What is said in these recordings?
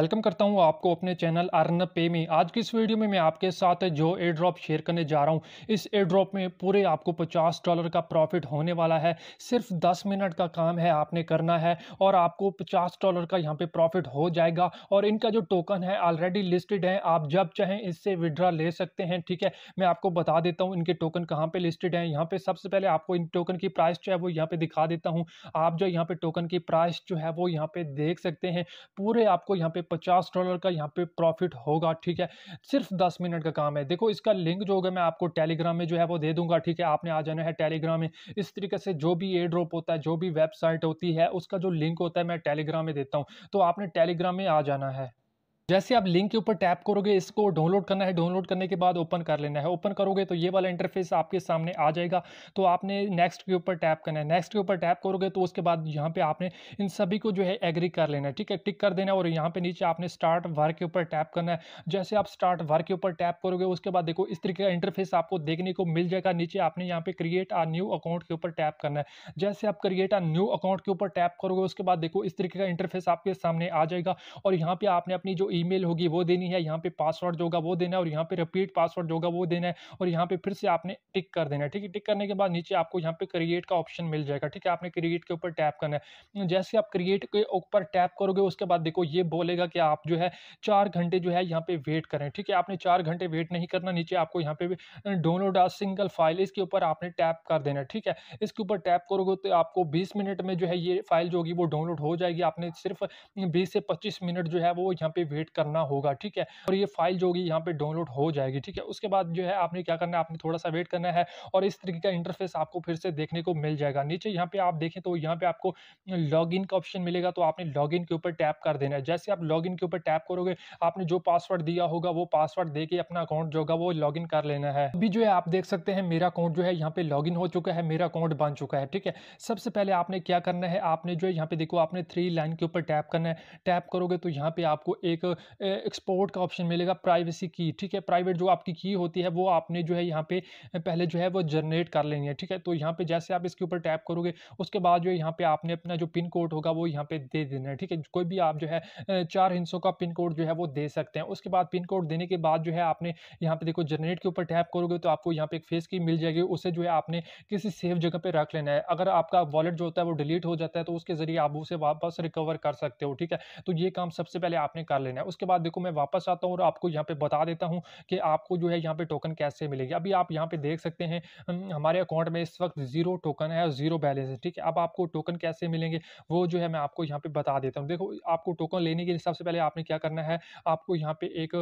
welcome करता हूं आपको अपने चैनल अर्न पे में आज की इस वीडियो में मैं आपके साथ जो एयर ड्रॉप शेयर करने जा रहा हूं इस एयर ड्रॉप में पूरे आपको 50 डॉलर का प्रॉफिट होने वाला है सिर्फ 10 मिनट का काम है आपने करना है और आपको 50 डॉलर का यहां पे प्रॉफिट हो जाएगा और इनका जो टोकन है ऑलरेडी लिस्टेड है आप जब चाहें इससे विड्रा ले सकते हैं ठीक है मैं आपको बता देता हूँ इनके टोकन कहाँ पर लिस्टेड है यहाँ पर सबसे पहले आपको इन टोकन की प्राइस जो है वो यहाँ पर दिखा देता हूँ आप जो यहाँ पर टोकन की प्राइस जो है वो यहाँ पर देख सकते हैं पूरे आपको यहाँ पर पचास डॉलर का यहाँ पे प्रॉफिट होगा ठीक है सिर्फ दस मिनट का काम है देखो इसका लिंक जो होगा मैं आपको टेलीग्राम में जो है वो दे दूंगा ठीक है आपने आ जाना है टेलीग्राम में इस तरीके से जो भी ए ड्रॉप होता है जो भी वेबसाइट होती है उसका जो लिंक होता है मैं टेलीग्राम में देता हूँ तो आपने टेलीग्राम में आ जाना है जैसे आप लिंक के ऊपर टैप करोगे इसको डाउनलोड करना है डाउनलोड करने के बाद ओपन कर लेना है ओपन करोगे तो ये वाला इंटरफेस आपके सामने आ जाएगा तो आपने नेक्स्ट के ऊपर टैप करना है नेक्स्ट के ऊपर टैप करोगे तो उसके बाद यहाँ पे आपने इन सभी को जो है एग्री कर लेना है ठीक है टिक कर देना और यहाँ पे नीचे आपने स्टार्ट वर्क के ऊपर टैप करना है जैसे आप स्टार्ट वर्क के ऊपर टैप करोगे उसके बाद देखो इस तरीके का इंटरफेस आपको देखने को मिल जाएगा नीचे आपने यहाँ पे क्रिएट आ न्यू अकाउंट के ऊपर टैप करना है जैसे आप क्रिएट आ न्यू अकाउंट के ऊपर टैप करोगे उसके बाद देखो इस तरीके का इंटरफेस आपके सामने आ जाएगा और यहाँ पे आपने अपनी जो ईमेल होगी वो देनी है यहाँ पे पासवर्ड जो होगा वो देना है और यहाँ पे रिपीट पासवर्ड जो होगा वो देना है और यहाँ पे फिर से आपने टिक कर देना है ठीक है टिक करने के बाद नीचे आपको यहाँ पे क्रिएट का ऑप्शन मिल जाएगा ठीक है आपने क्रिएट के ऊपर टैप करना है जैसे आप क्रिएट के ऊपर टैप करोगे उसके बाद देखो ये बोलेगा कि आप जो है चार घंटे जो है यहाँ पे वेट करें ठीक है आपने चार घंटे वेट नहीं करना नीचे आपको यहाँ पे डाउनलोड आ सिंगल फाइल इसके ऊपर आपने टैप कर देना ठीक है इसके ऊपर टैप करोगे तो आपको बीस मिनट में जो है ये फाइल जो होगी वो डाउनलोड हो जाएगी आपने सिर्फ बीस से पच्चीस मिनट जो है वो यहाँ पे वेट सबमिट करना होगा ठीक है और ये फाइल जो होगी यहाँ पे डाउनलोड हो जाएगी ठीक है उसके बाद जो है आपने क्या करना है आपने थोड़ा सा वेट करना है और इस तरीके का इंटरफेस आपको फिर से देखने को मिल जाएगा नीचे यहाँ पे आप देखें तो यहाँ पे आपको लॉग का ऑप्शन मिलेगा तो आपने लॉग के ऊपर टैप कर देना है जैसे आप लॉग के ऊपर टैप करोगे आपने जो पासवर्ड दिया होगा वो पासवर्ड दे अपना अकाउंट जो होगा वो लॉग कर लेना है अभी जो है आप देख सकते हैं मेरा अकाउंट जो है यहाँ पे लॉग हो चुका है मेरा अकाउंट बन चुका है ठीक है सबसे पहले आपने क्या करना है आपने जो है यहाँ पे देखो आपने थ्री लाइन के ऊपर टैप करना है टैप करोगे तो यहाँ पे आपको एक एक्सपोर्ट का ऑप्शन मिलेगा प्राइवेसी की ठीक है प्राइवेट जो आपकी की होती है वो आपने जो है यहाँ पे पहले जो है वो जनरेट कर लेनी है ठीक है तो यहाँ पे जैसे आप इसके ऊपर टैप करोगे उसके बाद जो है यहाँ पे आपने अपना जो पिन कोड होगा वो यहाँ पे दे देना है ठीक है कोई भी आप जो है चार हिंसों का पिन कोड जो है वो दे सकते हैं उसके बाद पिन कोड देने के बाद जो है आपने यहाँ पे देखो जनरेट के ऊपर टैप करोगे तो आपको यहाँ पे एक फेस की मिल जाएगी उसे जो है आपने किसी सेफ जगह पर रख लेना है अगर आपका वॉलेट जो होता है वो डिलीट हो जाता है तो उसके जरिए आप उसे वापस रिकवर कर सकते हो ठीक है तो ये काम सबसे पहले आपने कर लेना है उसके बाद देखो मैं वापस आता हूँ और आपको यहाँ पे बता देता हूँ कि आपको जो है यहाँ पे टोकन कैसे मिलेगी अभी आप यहाँ पे देख सकते हैं हमारे अकाउंट में इस वक्त जीरो टोकन है और जीरो बैलेंस है ठीक है अब आपको टोकन कैसे मिलेंगे वो जो है मैं आपको यहाँ पे बता देता हूँ देखो आपको टोकन लेने के लिए सबसे पहले आपने क्या करना है आपको यहाँ पे एक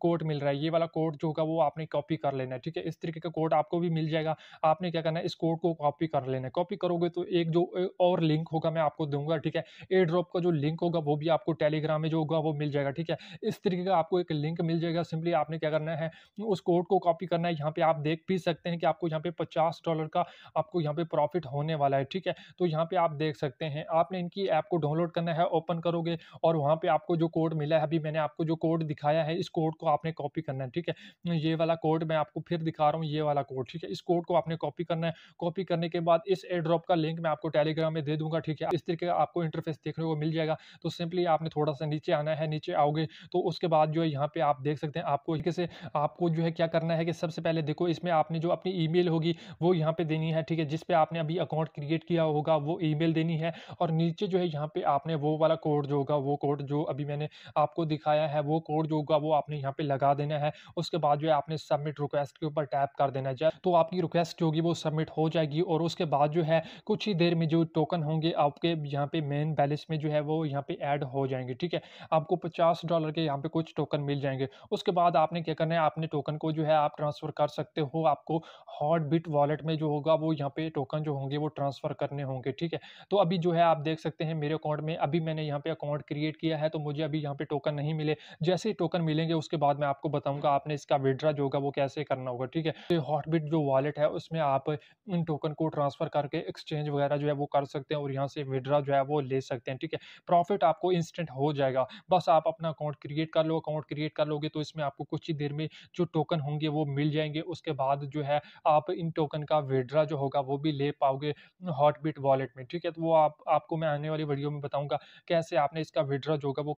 कोड मिल रहा है ये वाला कोड जो होगा वो आपने कॉपी कर लेना है ठीक है इस तरीके का कोड आपको भी मिल जाएगा आपने क्या करना है इस कोड को कॉपी कर लेना है कॉपी करोगे तो एक जो और लिंक होगा मैं आपको दूंगा ठीक है ए ड्रॉप का जो लिंक होगा वो भी आपको टेलीग्राम में जो होगा वो मिल जाएगा ठीक है इस तरीके का आपको एक लिंक मिल जाएगा सिंपली आपने क्या करना है उस कोड को कॉपी करना है यहाँ पे आप देख भी सकते हैं कि आपको यहाँ पे पचास डॉलर का आपको यहाँ पे प्रॉफिट होने वाला है ठीक है तो यहाँ पे आप देख सकते हैं आपने इनकी ऐप को डाउनलोड करना है ओपन करोगे और वहाँ पे आपको जो कोड मिला है अभी मैंने आपको जो कोड दिखाया है इस कोड को आपने कॉपी करना है ठीक है ये वाला कोड मैं आपको फिर दिखा रहा हूँ ये वाला कोड ठीक है इस कोड को आपने कॉपी करना है कॉपी करने के बाद इस एयर ड्रॉप का लिंक मैं आपको टेलीग्राम में दे दूंगा ठीक है इस तरीके का आपको इंटरफेस देखने को मिल जाएगा तो सिंपली आपने थोड़ा सा नीचे आना है नीचे आओ जाओगे तो उसके बाद जो है यहाँ पे आप देख सकते हैं आपको से आपको जो है क्या करना है कि सबसे पहले देखो इसमें आपने जो अपनी ईमेल होगी वो यहाँ पे देनी है ठीक है जिस पे आपने अभी अकाउंट क्रिएट किया होगा वो ईमेल देनी है और नीचे जो है यहाँ पे आपने वो वाला कोड जो होगा वो कोड जो अभी मैंने आपको दिखाया है वो कोड जो होगा वो आपने यहाँ पे लगा देना है उसके बाद जो है आपने सबमिट रिक्वेस्ट के ऊपर टैप कर देना है तो आपकी रिक्वेस्ट जो होगी वो सबमिट हो जाएगी और उसके बाद जो है कुछ ही देर में जो टोकन होंगे आपके यहाँ पे मेन बैलेंस में जो है वो यहाँ पे ऐड हो जाएंगे ठीक है आपको पचास पचास डॉलर के यहाँ पे कुछ टोकन मिल जाएंगे उसके बाद आपने क्या करना है आपने टोकन को जो है आप ट्रांसफ़र कर सकते हो आपको हॉट बिट वॉलेट में जो होगा वो यहाँ पे टोकन जो होंगे वो ट्रांसफ़र करने होंगे ठीक है तो अभी जो है आप देख सकते हैं मेरे अकाउंट में अभी मैंने यहाँ पे अकाउंट क्रिएट किया है तो मुझे अभी यहाँ पे टोकन नहीं मिले जैसे ही टोकन मिलेंगे उसके बाद मैं आपको बताऊँगा आपने इसका विड्रा जो होगा वो कैसे करना होगा ठीक है तो हॉटबिट जो वॉलेट है उसमें आप इन टोकन को ट्रांसफ़र करके एक्सचेंज वगैरह जो है वो कर सकते हैं और यहाँ से विड्रा जो है वो ले सकते हैं ठीक है प्रॉफिट आपको इंस्टेंट हो जाएगा बस आप अपना अपना अकाउंट क्रिएट कर लो अकाउंट क्रिएट कर लोगे तो इसमें आपको कुछ ही देर में जो टोकन होंगे वो मिल जाएंगे उसके बाद जो है आप इन टोकन का विड्रा जो होगा वो भी ले पाओगे हॉटबिट वॉलेट में ठीक है तो वो आप आपको मैं आने वाली वीडियो में बताऊँगा कैसे आपने इसका विड्रा जो होगा वो